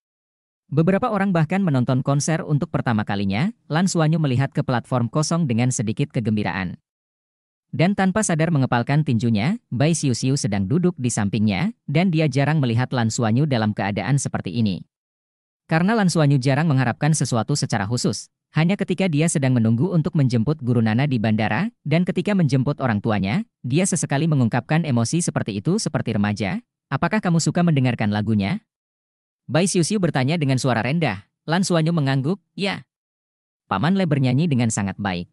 Beberapa orang bahkan menonton konser untuk pertama kalinya, Lan Xuan Yu melihat ke platform kosong dengan sedikit kegembiraan. Dan tanpa sadar mengepalkan tinjunya, Bai Siu Siu sedang duduk di sampingnya, dan dia jarang melihat Lan Suanyu dalam keadaan seperti ini. Karena Lan Suanyu jarang mengharapkan sesuatu secara khusus, hanya ketika dia sedang menunggu untuk menjemput guru Nana di bandara, dan ketika menjemput orang tuanya, dia sesekali mengungkapkan emosi seperti itu seperti remaja, apakah kamu suka mendengarkan lagunya? Bai Siu Siu bertanya dengan suara rendah, Lan Suanyu mengangguk, ya. Paman Le bernyanyi dengan sangat baik.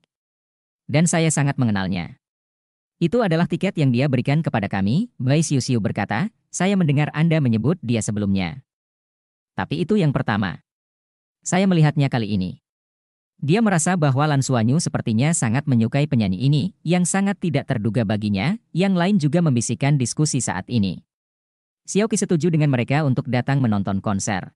Dan saya sangat mengenalnya. Itu adalah tiket yang dia berikan kepada kami, Wei Xiuxiu berkata, saya mendengar Anda menyebut dia sebelumnya. Tapi itu yang pertama. Saya melihatnya kali ini. Dia merasa bahwa Lan Suanyu sepertinya sangat menyukai penyanyi ini, yang sangat tidak terduga baginya, yang lain juga membisikkan diskusi saat ini. Xiao Qi setuju dengan mereka untuk datang menonton konser.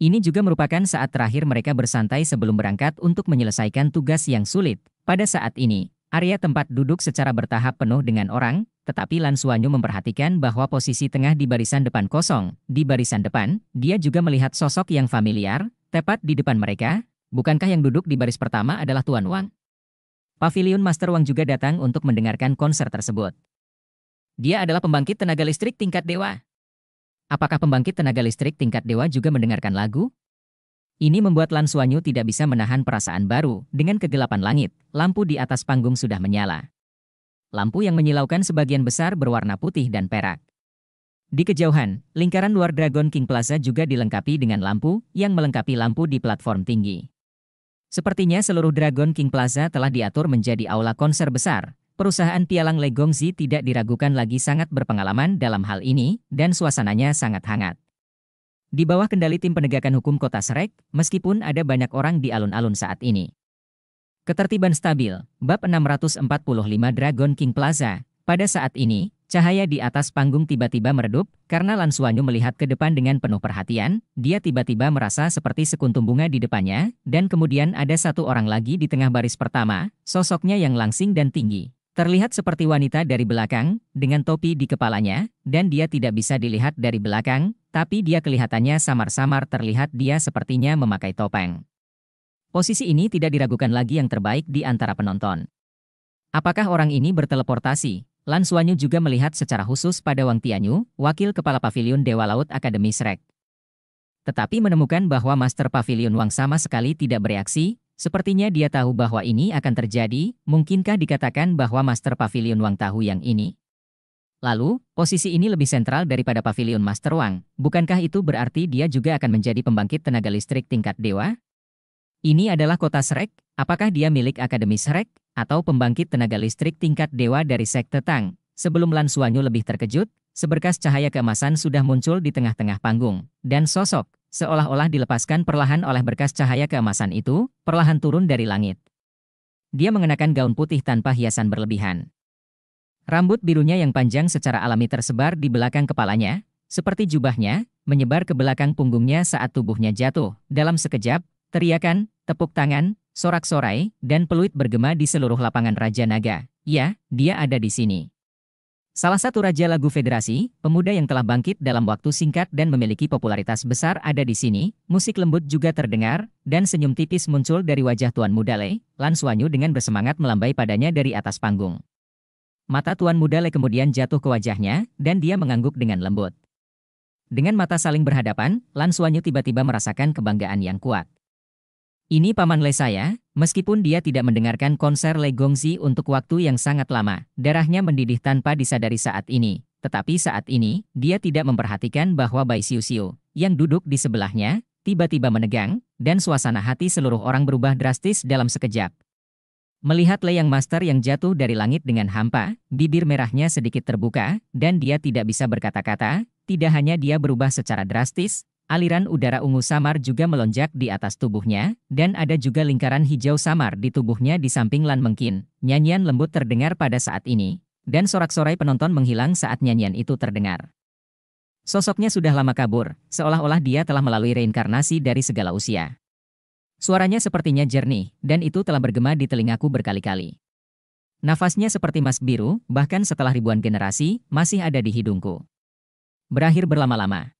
Ini juga merupakan saat terakhir mereka bersantai sebelum berangkat untuk menyelesaikan tugas yang sulit. Pada saat ini, Area tempat duduk secara bertahap penuh dengan orang, tetapi Lan Suanyu memperhatikan bahwa posisi tengah di barisan depan kosong. Di barisan depan, dia juga melihat sosok yang familiar, tepat di depan mereka. Bukankah yang duduk di baris pertama adalah Tuan Wang? Pavilion Master Wang juga datang untuk mendengarkan konser tersebut. Dia adalah pembangkit tenaga listrik tingkat dewa. Apakah pembangkit tenaga listrik tingkat dewa juga mendengarkan lagu? Ini membuat Lan Suanyu tidak bisa menahan perasaan baru. Dengan kegelapan langit, lampu di atas panggung sudah menyala. Lampu yang menyilaukan sebagian besar berwarna putih dan perak. Di kejauhan, lingkaran luar Dragon King Plaza juga dilengkapi dengan lampu yang melengkapi lampu di platform tinggi. Sepertinya seluruh Dragon King Plaza telah diatur menjadi aula konser besar. Perusahaan Pialang Legongzi tidak diragukan lagi sangat berpengalaman dalam hal ini, dan suasananya sangat hangat. Di bawah kendali tim penegakan hukum kota Serek, meskipun ada banyak orang di alun-alun saat ini. Ketertiban stabil, bab 645 Dragon King Plaza. Pada saat ini, cahaya di atas panggung tiba-tiba meredup, karena Lansuanyu melihat ke depan dengan penuh perhatian, dia tiba-tiba merasa seperti sekuntum bunga di depannya, dan kemudian ada satu orang lagi di tengah baris pertama, sosoknya yang langsing dan tinggi. Terlihat seperti wanita dari belakang, dengan topi di kepalanya, dan dia tidak bisa dilihat dari belakang, tapi dia kelihatannya samar-samar terlihat dia sepertinya memakai topeng. Posisi ini tidak diragukan lagi yang terbaik di antara penonton. Apakah orang ini berteleportasi? Lan Suanyu juga melihat secara khusus pada Wang Tianyu, wakil kepala pavilion Dewa Laut Akademi Shrek. Tetapi menemukan bahwa Master Pavilion Wang sama sekali tidak bereaksi, sepertinya dia tahu bahwa ini akan terjadi, mungkinkah dikatakan bahwa Master Pavilion Wang tahu yang ini? Lalu, posisi ini lebih sentral daripada pavilion Master Wang. Bukankah itu berarti dia juga akan menjadi pembangkit tenaga listrik tingkat dewa? Ini adalah kota Shrek. Apakah dia milik Akademi Shrek atau pembangkit tenaga listrik tingkat dewa dari Sekte Tang? Sebelum Lan Suanyu lebih terkejut, seberkas cahaya keemasan sudah muncul di tengah-tengah panggung dan sosok seolah-olah dilepaskan perlahan oleh berkas cahaya keemasan itu, perlahan turun dari langit. Dia mengenakan gaun putih tanpa hiasan berlebihan. Rambut birunya yang panjang secara alami tersebar di belakang kepalanya, seperti jubahnya, menyebar ke belakang punggungnya saat tubuhnya jatuh. Dalam sekejap, teriakan, tepuk tangan, sorak-sorai, dan peluit bergema di seluruh lapangan Raja Naga. Ya, dia ada di sini. Salah satu Raja Lagu Federasi, pemuda yang telah bangkit dalam waktu singkat dan memiliki popularitas besar ada di sini, musik lembut juga terdengar, dan senyum tipis muncul dari wajah Tuan Mudale, Lan Suanyu dengan bersemangat melambai padanya dari atas panggung. Mata Tuan Muda Le kemudian jatuh ke wajahnya, dan dia mengangguk dengan lembut. Dengan mata saling berhadapan, Lan Suanyu tiba-tiba merasakan kebanggaan yang kuat. Ini paman Le saya, meskipun dia tidak mendengarkan konser Le Gongzi untuk waktu yang sangat lama, darahnya mendidih tanpa disadari saat ini. Tetapi saat ini, dia tidak memperhatikan bahwa Bai Siu Siu, yang duduk di sebelahnya, tiba-tiba menegang, dan suasana hati seluruh orang berubah drastis dalam sekejap. Melihat Leyang Master yang jatuh dari langit dengan hampa, bibir merahnya sedikit terbuka, dan dia tidak bisa berkata-kata, tidak hanya dia berubah secara drastis, aliran udara ungu samar juga melonjak di atas tubuhnya, dan ada juga lingkaran hijau samar di tubuhnya di samping Lan Mengkin. Nyanyian lembut terdengar pada saat ini, dan sorak-sorai penonton menghilang saat nyanyian itu terdengar. Sosoknya sudah lama kabur, seolah-olah dia telah melalui reinkarnasi dari segala usia. Suaranya sepertinya jernih, dan itu telah bergema di telingaku berkali-kali. Nafasnya seperti mas biru, bahkan setelah ribuan generasi, masih ada di hidungku. Berakhir berlama-lama.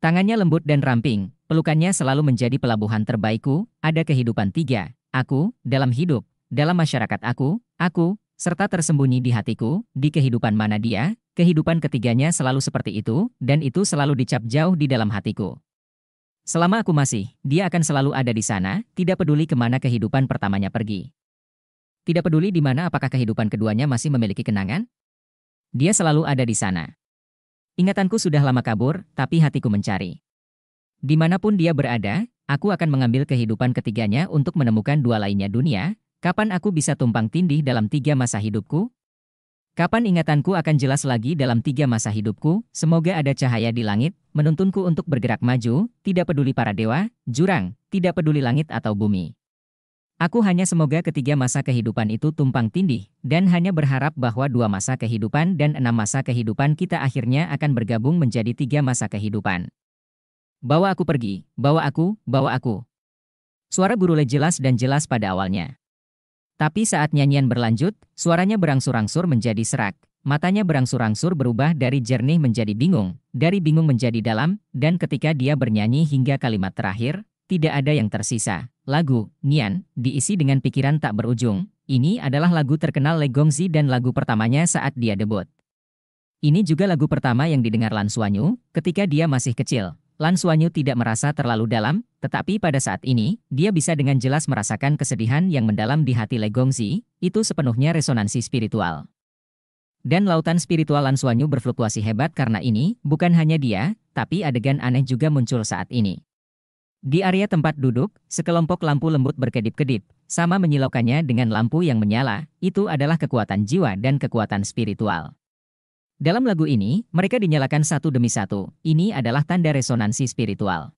Tangannya lembut dan ramping, pelukannya selalu menjadi pelabuhan terbaikku, ada kehidupan tiga, aku, dalam hidup, dalam masyarakat aku, aku, serta tersembunyi di hatiku, di kehidupan mana dia, kehidupan ketiganya selalu seperti itu, dan itu selalu dicap jauh di dalam hatiku. Selama aku masih, dia akan selalu ada di sana, tidak peduli kemana kehidupan pertamanya pergi. Tidak peduli di mana apakah kehidupan keduanya masih memiliki kenangan? Dia selalu ada di sana. Ingatanku sudah lama kabur, tapi hatiku mencari. Dimanapun dia berada, aku akan mengambil kehidupan ketiganya untuk menemukan dua lainnya dunia, kapan aku bisa tumpang tindih dalam tiga masa hidupku, Kapan ingatanku akan jelas lagi dalam tiga masa hidupku, semoga ada cahaya di langit, menuntunku untuk bergerak maju, tidak peduli para dewa, jurang, tidak peduli langit atau bumi. Aku hanya semoga ketiga masa kehidupan itu tumpang tindih, dan hanya berharap bahwa dua masa kehidupan dan enam masa kehidupan kita akhirnya akan bergabung menjadi tiga masa kehidupan. Bawa aku pergi, bawa aku, bawa aku. Suara gurule jelas dan jelas pada awalnya. Tapi saat nyanyian berlanjut, suaranya berangsur-angsur menjadi serak. Matanya berangsur-angsur berubah dari jernih menjadi bingung, dari bingung menjadi dalam, dan ketika dia bernyanyi hingga kalimat terakhir, tidak ada yang tersisa. Lagu, Nian, diisi dengan pikiran tak berujung. Ini adalah lagu terkenal Le Gongzi dan lagu pertamanya saat dia debut. Ini juga lagu pertama yang didengar Lan Suanyu ketika dia masih kecil. Lan Suanyu tidak merasa terlalu dalam, tetapi pada saat ini, dia bisa dengan jelas merasakan kesedihan yang mendalam di hati Legongzi, itu sepenuhnya resonansi spiritual. Dan lautan spiritual Lan Suanyu berfluktuasi hebat karena ini, bukan hanya dia, tapi adegan aneh juga muncul saat ini. Di area tempat duduk, sekelompok lampu lembut berkedip-kedip, sama menyilaukannya dengan lampu yang menyala, itu adalah kekuatan jiwa dan kekuatan spiritual. Dalam lagu ini, mereka dinyalakan satu demi satu. Ini adalah tanda resonansi spiritual.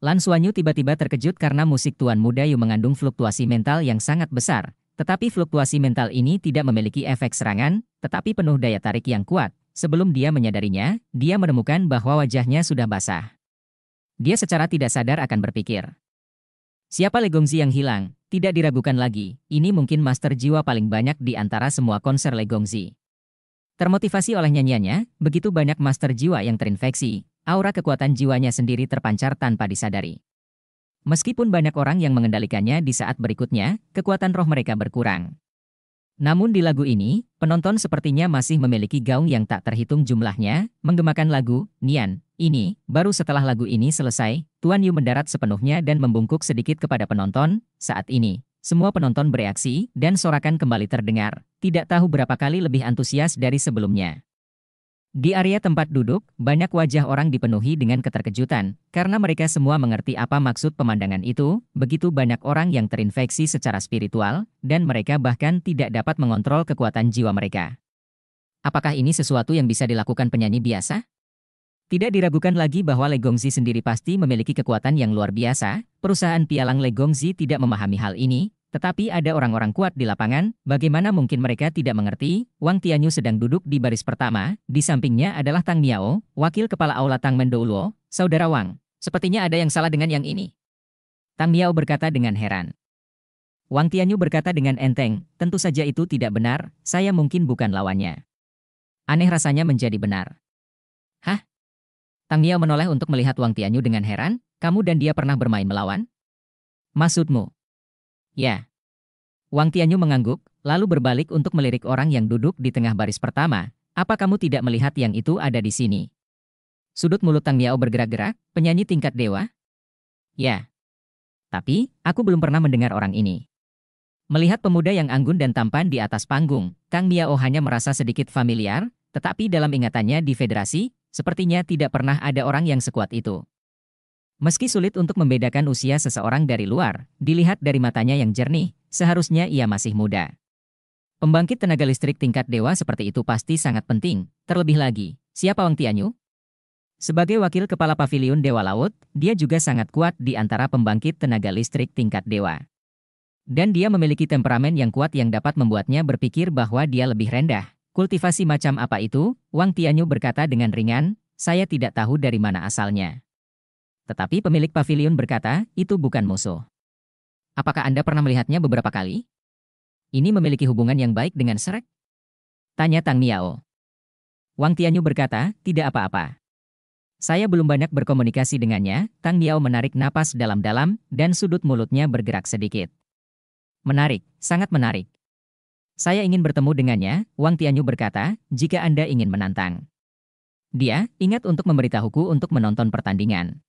Lan Suanyu tiba-tiba terkejut karena musik Tuan Muda Yu mengandung fluktuasi mental yang sangat besar. Tetapi fluktuasi mental ini tidak memiliki efek serangan, tetapi penuh daya tarik yang kuat. Sebelum dia menyadarinya, dia menemukan bahwa wajahnya sudah basah. Dia secara tidak sadar akan berpikir. Siapa Legongzi yang hilang? Tidak diragukan lagi, ini mungkin master jiwa paling banyak di antara semua konser Legongzi. Termotivasi oleh nyanyiannya, begitu banyak master jiwa yang terinfeksi, aura kekuatan jiwanya sendiri terpancar tanpa disadari. Meskipun banyak orang yang mengendalikannya di saat berikutnya, kekuatan roh mereka berkurang. Namun di lagu ini, penonton sepertinya masih memiliki gaung yang tak terhitung jumlahnya, menggemakan lagu, Nian, ini, baru setelah lagu ini selesai, Tuan Yu mendarat sepenuhnya dan membungkuk sedikit kepada penonton, saat ini, semua penonton bereaksi, dan sorakan kembali terdengar, tidak tahu berapa kali lebih antusias dari sebelumnya. Di area tempat duduk, banyak wajah orang dipenuhi dengan keterkejutan, karena mereka semua mengerti apa maksud pemandangan itu, begitu banyak orang yang terinfeksi secara spiritual, dan mereka bahkan tidak dapat mengontrol kekuatan jiwa mereka. Apakah ini sesuatu yang bisa dilakukan penyanyi biasa? Tidak diragukan lagi bahwa Legongzi sendiri pasti memiliki kekuatan yang luar biasa. Perusahaan pialang Legongzi tidak memahami hal ini, tetapi ada orang-orang kuat di lapangan, bagaimana mungkin mereka tidak mengerti? Wang Tianyu sedang duduk di baris pertama, di sampingnya adalah Tang Miao, wakil kepala aula Tang Mendouluo, saudara Wang. Sepertinya ada yang salah dengan yang ini. Tang Miao berkata dengan heran. Wang Tianyu berkata dengan enteng, tentu saja itu tidak benar, saya mungkin bukan lawannya. Aneh rasanya menjadi benar. Hah? Tang Miao menoleh untuk melihat Wang Tianyu dengan heran, kamu dan dia pernah bermain melawan? Maksudmu, Ya. Wang Tianyu mengangguk, lalu berbalik untuk melirik orang yang duduk di tengah baris pertama. Apa kamu tidak melihat yang itu ada di sini? Sudut mulut Tang Miao bergerak-gerak, penyanyi tingkat dewa? Ya. Tapi, aku belum pernah mendengar orang ini. Melihat pemuda yang anggun dan tampan di atas panggung, Kang Miao hanya merasa sedikit familiar, tetapi dalam ingatannya di federasi, sepertinya tidak pernah ada orang yang sekuat itu. Meski sulit untuk membedakan usia seseorang dari luar, dilihat dari matanya yang jernih, seharusnya ia masih muda. Pembangkit tenaga listrik tingkat dewa seperti itu pasti sangat penting, terlebih lagi, siapa Wang Tianyu? Sebagai wakil kepala pavilion Dewa Laut, dia juga sangat kuat di antara pembangkit tenaga listrik tingkat dewa. Dan dia memiliki temperamen yang kuat yang dapat membuatnya berpikir bahwa dia lebih rendah. Kultivasi macam apa itu? Wang Tianyu berkata dengan ringan, saya tidak tahu dari mana asalnya. Tetapi pemilik pavilion berkata, itu bukan musuh. Apakah Anda pernah melihatnya beberapa kali? Ini memiliki hubungan yang baik dengan Shrek? Tanya Tang Miao. Wang Tianyu berkata, tidak apa-apa. Saya belum banyak berkomunikasi dengannya, Tang Miao menarik napas dalam-dalam, dan sudut mulutnya bergerak sedikit. Menarik, sangat menarik. Saya ingin bertemu dengannya, Wang Tianyu berkata, jika Anda ingin menantang. Dia ingat untuk memberitahuku untuk menonton pertandingan.